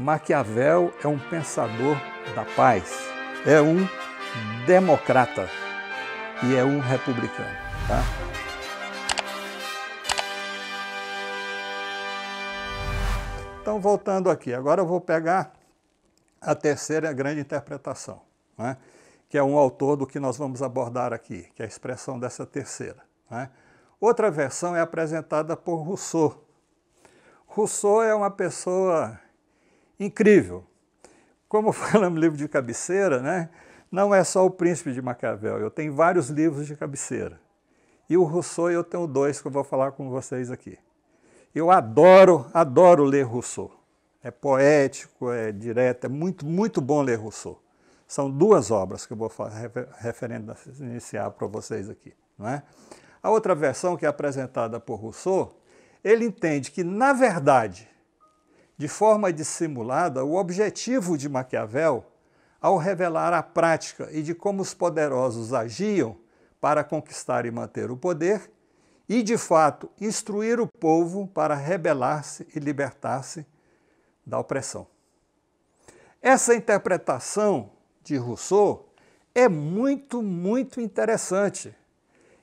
Maquiavel é um pensador da paz, é um democrata e é um republicano. Tá? Então, voltando aqui, agora eu vou pegar a terceira grande interpretação, né? que é um autor do que nós vamos abordar aqui, que é a expressão dessa terceira. Né? Outra versão é apresentada por Rousseau. Rousseau é uma pessoa incrível. Como fala no livro de cabeceira, né? não é só o Príncipe de Maquiavel, eu tenho vários livros de cabeceira. E o Rousseau eu tenho dois que eu vou falar com vocês aqui. Eu adoro, adoro ler Rousseau. É poético, é direto, é muito, muito bom ler Rousseau. São duas obras que eu vou referenciar para vocês aqui. Não é? A outra versão que é apresentada por Rousseau, ele entende que, na verdade, de forma dissimulada, o objetivo de Maquiavel ao revelar a prática e de como os poderosos agiam para conquistar e manter o poder, e de fato instruir o povo para rebelar-se e libertar-se da opressão. Essa interpretação de Rousseau é muito, muito interessante.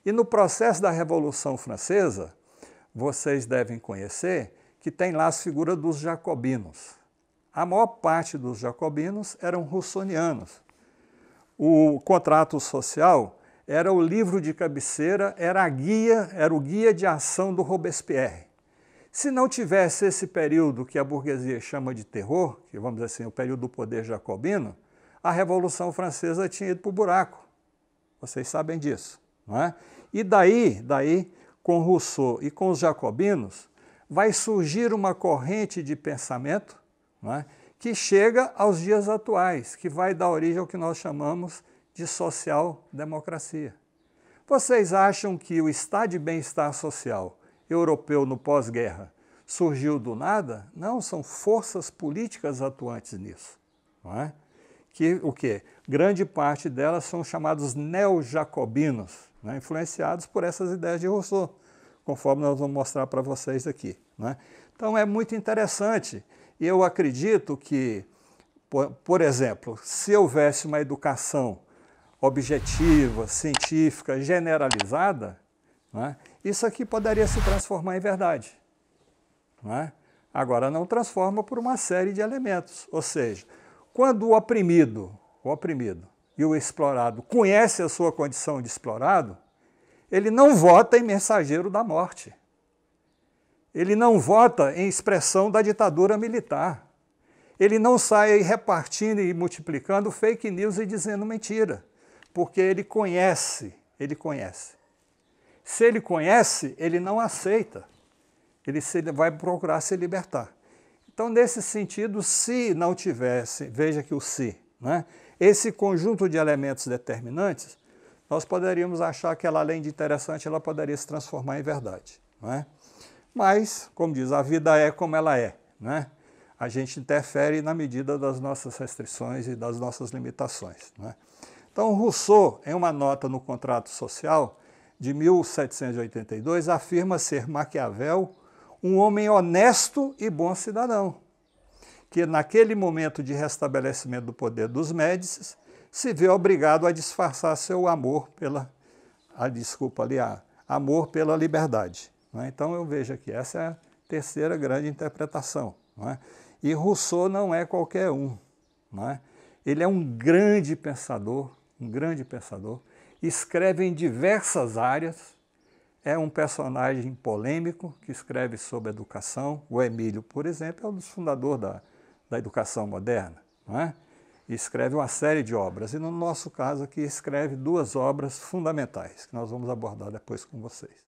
E no processo da Revolução Francesa, vocês devem conhecer, que tem lá as figuras dos jacobinos. A maior parte dos jacobinos eram russonianos. O contrato social era o livro de cabeceira, era a guia, era o guia de ação do Robespierre. Se não tivesse esse período que a burguesia chama de terror, que vamos dizer assim, o período do poder jacobino, a Revolução Francesa tinha ido para o buraco. Vocês sabem disso, não é? E daí, daí, com Rousseau e com os jacobinos, vai surgir uma corrente de pensamento é, que chega aos dias atuais, que vai dar origem ao que nós chamamos de social-democracia. Vocês acham que o estado de bem-estar social europeu no pós-guerra surgiu do nada? Não, são forças políticas atuantes nisso. É? Que o quê? Grande parte delas são chamados neo-jacobinos, né? influenciados por essas ideias de Rousseau conforme nós vamos mostrar para vocês aqui. Né? Então é muito interessante. Eu acredito que, por, por exemplo, se houvesse uma educação objetiva, científica, generalizada, né, isso aqui poderia se transformar em verdade. Né? Agora, não transforma por uma série de elementos. Ou seja, quando o oprimido, o oprimido e o explorado conhece a sua condição de explorado, ele não vota em mensageiro da morte. Ele não vota em expressão da ditadura militar. Ele não sai repartindo e multiplicando fake news e dizendo mentira, porque ele conhece, ele conhece. Se ele conhece, ele não aceita. Ele vai procurar se libertar. Então, nesse sentido, se não tivesse, veja que o se, né? esse conjunto de elementos determinantes, nós poderíamos achar que ela, além de interessante, ela poderia se transformar em verdade. Não é? Mas, como diz, a vida é como ela é. Né? A gente interfere na medida das nossas restrições e das nossas limitações. Né? Então, Rousseau, em uma nota no Contrato Social de 1782, afirma ser Maquiavel um homem honesto e bom cidadão, que naquele momento de restabelecimento do poder dos Médicis se vê obrigado a disfarçar seu amor pela, a desculpa ali, a amor pela liberdade. É? Então eu vejo que essa é a terceira grande interpretação. É? E Rousseau não é qualquer um. É? Ele é um grande pensador, um grande pensador, escreve em diversas áreas, é um personagem polêmico que escreve sobre educação. O Emílio, por exemplo, é um dos fundadores da, da educação moderna. Não é? e escreve uma série de obras. E no nosso caso aqui, escreve duas obras fundamentais, que nós vamos abordar depois com vocês.